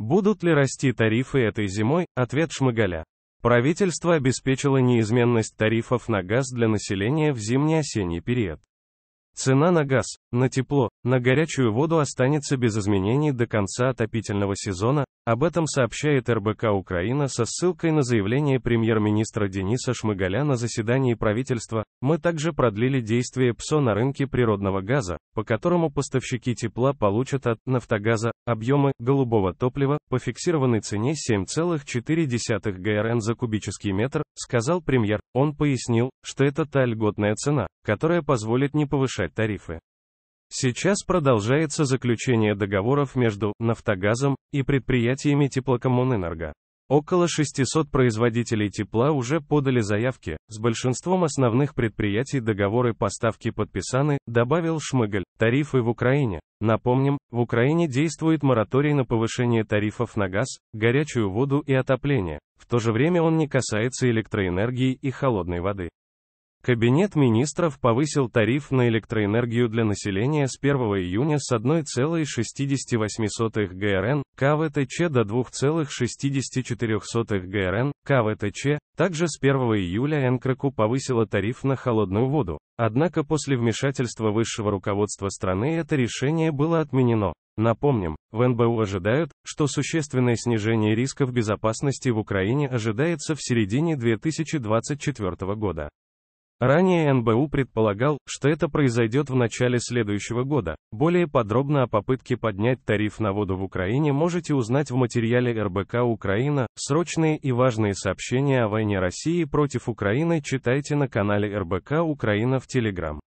Будут ли расти тарифы этой зимой? Ответ Шмыгаля. Правительство обеспечило неизменность тарифов на газ для населения в зимний-осенний период. Цена на газ, на тепло, на горячую воду останется без изменений до конца отопительного сезона, об этом сообщает РБК Украина со ссылкой на заявление премьер-министра Дениса Шмыгаля на заседании правительства. Мы также продлили действие ПСО на рынке природного газа, по которому поставщики тепла получат от «Нафтогаза» объемы «голубого топлива» по фиксированной цене 7,4 ГРН за кубический метр, сказал премьер. Он пояснил, что это та льготная цена, которая позволит не повышать тарифы. Сейчас продолжается заключение договоров между «Нафтогазом» и предприятиями «Теплокоммунэнерго». Около 600 производителей тепла уже подали заявки, с большинством основных предприятий договоры поставки подписаны, добавил Шмыгаль. Тарифы в Украине. Напомним, в Украине действует мораторий на повышение тарифов на газ, горячую воду и отопление. В то же время он не касается электроэнергии и холодной воды. Кабинет министров повысил тариф на электроэнергию для населения с 1 июня с 1,68 ГРН, КВТЧ до 2,64 ГРН, КВТЧ. Также с 1 июля Энкраку повысила тариф на холодную воду. Однако после вмешательства высшего руководства страны это решение было отменено. Напомним, в НБУ ожидают, что существенное снижение рисков безопасности в Украине ожидается в середине 2024 года. Ранее НБУ предполагал, что это произойдет в начале следующего года. Более подробно о попытке поднять тариф на воду в Украине можете узнать в материале РБК «Украина». Срочные и важные сообщения о войне России против Украины читайте на канале РБК «Украина» в Телеграм.